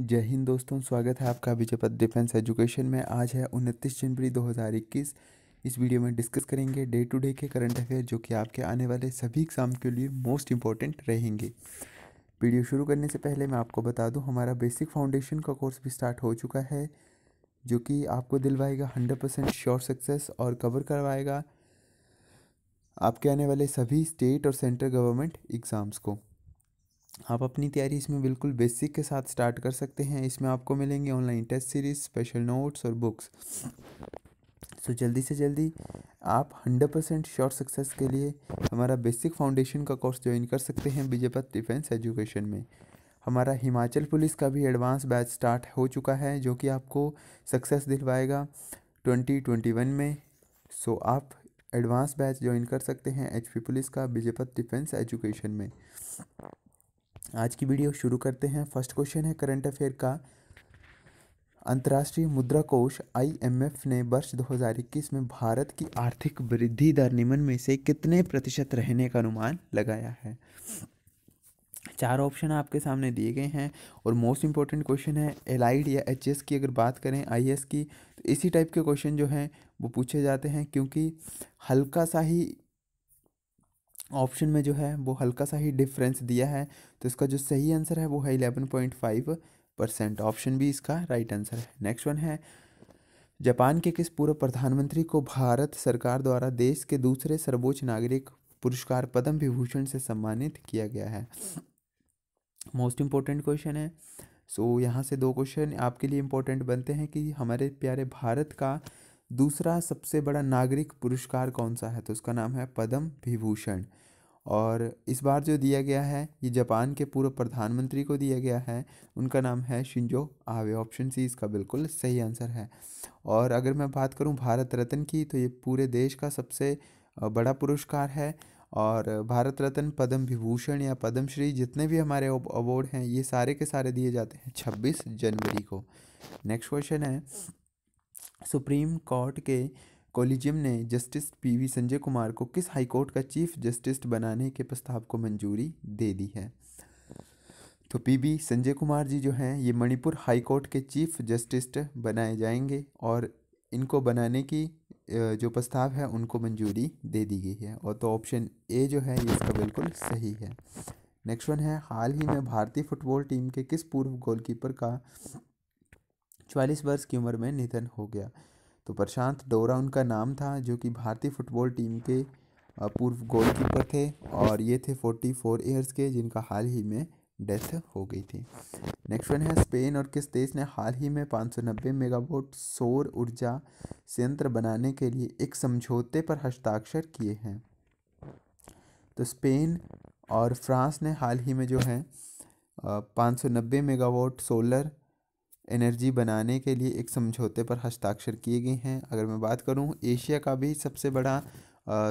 जय हिंद दोस्तों स्वागत है आपका विजयपत डिफेंस एजुकेशन में आज है उनतीस जनवरी 2021 इस वीडियो में डिस्कस करेंगे डे टू डे के करंट अफेयर जो कि आपके आने वाले सभी एग्जाम के लिए मोस्ट इंपॉर्टेंट रहेंगे वीडियो शुरू करने से पहले मैं आपको बता दूं हमारा बेसिक फाउंडेशन का कोर्स भी स्टार्ट हो चुका है जो कि आपको दिलवाएगा हंड्रेड परसेंट श्योर सक्सेस और कवर करवाएगा आपके आने वाले सभी स्टेट और सेंट्रल गवर्नमेंट एग्ज़ाम्स को आप अपनी तैयारी इसमें बिल्कुल बेसिक के साथ स्टार्ट कर सकते हैं इसमें आपको मिलेंगे online test series special notes और बुक्स सो जल्दी से जल्दी आप 100 परसेंट श्योर सक्सेस के लिए हमारा बेसिक फाउंडेशन का कोर्स ज्वाइन कर सकते हैं विजयपत डिफेंस एजुकेशन में हमारा हिमाचल पुलिस का भी एडवांस बैच स्टार्ट हो चुका है जो कि आपको सक्सेस दिलवाएगा 2021 में सो आप एडवांस बैच ज्वाइन कर सकते हैं एचपी पुलिस का विजयपत डिफेंस एजुकेशन में आज की वीडियो शुरू करते हैं फर्स्ट क्वेश्चन है करंट अफेयर का अंतर्राष्ट्रीय मुद्रा कोष आईएमएफ ने वर्ष 2021 में भारत की आर्थिक वृद्धि दर निम्न में से कितने प्रतिशत रहने का अनुमान लगाया है चार ऑप्शन आपके सामने दिए गए हैं और मोस्ट इंपॉर्टेंट क्वेश्चन है एलाइड या एच की अगर बात करें आई की तो इसी टाइप के क्वेश्चन जो हैं वो पूछे जाते हैं क्योंकि हल्का सा ही ऑप्शन में जो है वो हल्का सा ही डिफरेंस दिया है तो इसका जो सही आंसर है वो है eleven point five percent option भी इसका राइट आंसर है नेक्स्ट वन है जापान के किस पूर्व प्रधानमंत्री को भारत सरकार द्वारा देश के दूसरे सर्वोच्च नागरिक पुरस्कार पद्म विभूषण से सम्मानित किया गया है मोस्ट इम्पोर्टेंट क्वेश्चन है सो so, यहाँ से दो क्वेश्चन आपके लिए इम्पोर्टेंट बनते हैं कि हमारे प्यारे भारत का दूसरा सबसे बड़ा नागरिक पुरस्कार कौन सा है तो उसका नाम है पद्म विभूषण और इस बार जो दिया गया है ये जापान के पूर्व प्रधानमंत्री को दिया गया है उनका नाम है शिंजो आवे ऑप्शन सी इसका बिल्कुल सही आंसर है और अगर मैं बात करूं भारत रत्न की तो ये पूरे देश का सबसे बड़ा पुरस्कार है और भारत रत्न पद्म विभूषण या पद्मश्री जितने भी हमारे अवार्ड हैं ये सारे के सारे दिए जाते हैं छब्बीस जनवरी को नेक्स्ट क्वेश्चन है सुप्रीम कोर्ट के कॉलेजियम ने जस्टिस पीवी संजय कुमार को किस हाईकोर्ट का चीफ जस्टिस बनाने के प्रस्ताव को मंजूरी दे दी है तो पीबी संजय कुमार जी जो हैं ये मणिपुर हाई कोर्ट के चीफ जस्टिस बनाए जाएंगे और इनको बनाने की जो प्रस्ताव है उनको मंजूरी दे दी गई है और तो ऑप्शन ए जो है ये इसका बिल्कुल सही है नेक्स्ट वन है हाल ही में भारतीय फुटबॉल टीम के किस पूर्व गोलकीपर का 44 वर्ष की उम्र में निधन हो गया तो प्रशांत डोरा उनका नाम था जो कि भारतीय फुटबॉल टीम के पूर्व गोलकीपर थे और ये थे 44 ईयर्स के जिनका हाल ही में डेथ हो गई थी नेक्स्ट वन है स्पेन और किस देश ने हाल ही में 590 मेगावाट सौर ऊर्जा संयंत्र बनाने के लिए एक समझौते पर हस्ताक्षर किए हैं तो स्पेन और फ्रांस ने हाल ही में जो है 590 मेगावाट सोलर एनर्जी बनाने के लिए एक समझौते पर हस्ताक्षर किए गए हैं अगर मैं बात करूं एशिया का भी सबसे बड़ा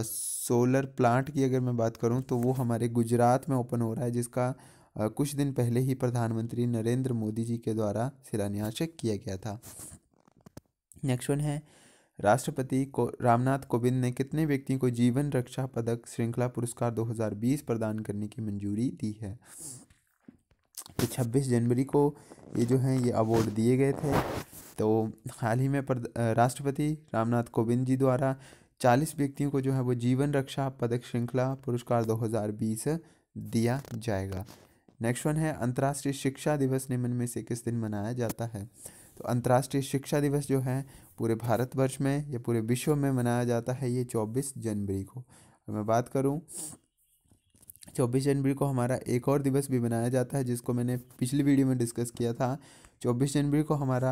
सोलर प्लांट की अगर मैं बात करूं तो वो हमारे गुजरात में ओपन हो रहा है जिसका आ, कुछ दिन पहले ही प्रधानमंत्री नरेंद्र मोदी जी के द्वारा शिलान्यास किया गया था नेक्स्ट वन है राष्ट्रपति को रामनाथ कोविंद ने कितने व्यक्तियों को जीवन रक्षा पदक श्रृंखला पुरस्कार 2020 प्रदान करने की मंजूरी दी है कि छब्बीस जनवरी को ये जो हैं ये अवार्ड दिए गए थे तो हाल ही में राष्ट्रपति रामनाथ कोविंद जी द्वारा चालीस व्यक्तियों को जो है वो जीवन रक्षा पदक श्रृंखला पुरस्कार 2020 दिया जाएगा नेक्स्ट वन है अंतर्राष्ट्रीय शिक्षा दिवस निम्न में से किस दिन मनाया जाता है तो अंतर्राष्ट्रीय शिक्षा दिवस जो है पूरे भारतवर्ष में या पूरे विश्व में मनाया जाता है ये 24 जनवरी को मैं बात करूँ चौबीस जनवरी को हमारा एक और दिवस भी मनाया जाता है जिसको मैंने पिछली वीडियो में डिस्कस किया था चौबीस जनवरी को हमारा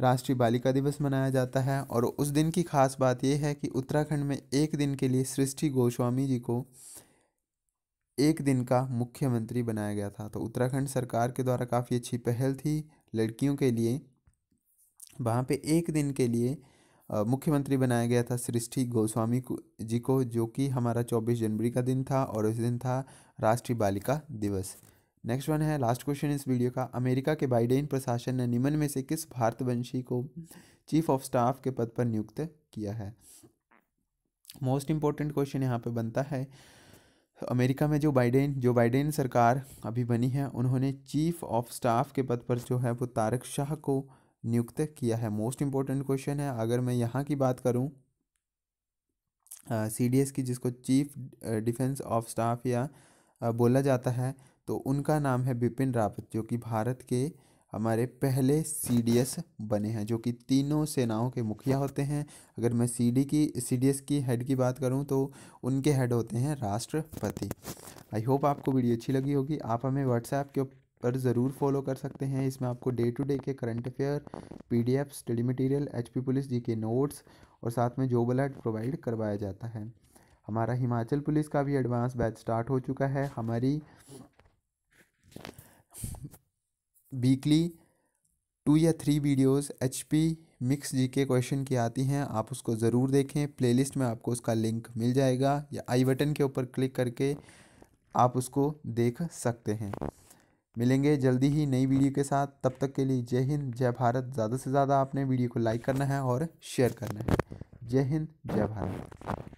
राष्ट्रीय बालिका दिवस मनाया जाता है और उस दिन की खास बात यह है कि उत्तराखंड में एक दिन के लिए सृष्टि गोस्वामी जी को एक दिन का मुख्यमंत्री बनाया गया था तो उत्तराखंड सरकार के द्वारा काफ़ी अच्छी पहल थी लड़कियों के लिए वहाँ पे एक दिन के लिए मुख्यमंत्री बनाया गया था सृष्टि गोस्वामी जी को जो कि हमारा 24 जनवरी का दिन था और उस दिन था राष्ट्रीय बालिका दिवस नेक्स्ट वन है लास्ट क्वेश्चन इस वीडियो का अमेरिका के बाइडेन प्रशासन ने निम्न में से किस भारतवंशी को चीफ ऑफ स्टाफ के पद पर नियुक्त किया है मोस्ट इम्पोर्टेंट क्वेश्चन यहाँ पर बनता है अमेरिका में जो बाइडेन जो बाइडेन सरकार अभी बनी है उन्होंने चीफ ऑफ स्टाफ के पद पर जो है वो तारक शाह को नियुक्त किया है मोस्ट इम्पोर्टेंट क्वेश्चन है अगर मैं यहाँ की बात करूँ सी डी एस की जिसको चीफ डिफेंस ऑफ स्टाफ या बोला जाता है तो उनका नाम है बिपिन रावत जो कि भारत के हमारे पहले सी डी एस बने हैं जो कि तीनों सेनाओं के मुखिया होते हैं अगर मैं सी डी की सी डी एस की हेड की बात करूं तो उनके हेड होते हैं राष्ट्रपति आई होप आपको वीडियो अच्छी लगी होगी आप हमें व्हाट्सएप के पर ज़रूर फॉलो कर सकते हैं इसमें आपको डे टू डे के current affair PDF study material HP police G K notes और साथ में जॉब अलर्ट प्रोवाइड करवाया जाता है हमारा हिमाचल पुलिस का भी एडवांस बैच स्टार्ट हो चुका है हमारी वीकली टू या three videos HP mix G K question की आती हैं आप उसको ज़रूर देखें प्लेलिस्ट में आपको उसका लिंक मिल जाएगा या आई बटन के ऊपर क्लिक करके आप उसको देख सकते हैं मिलेंगे जल्दी ही नई वीडियो के साथ तब तक के लिए जय हिंद जय भारत ज़्यादा से ज़्यादा आपने वीडियो को लाइक करना है और शेयर करना है जय हिंद जय भारत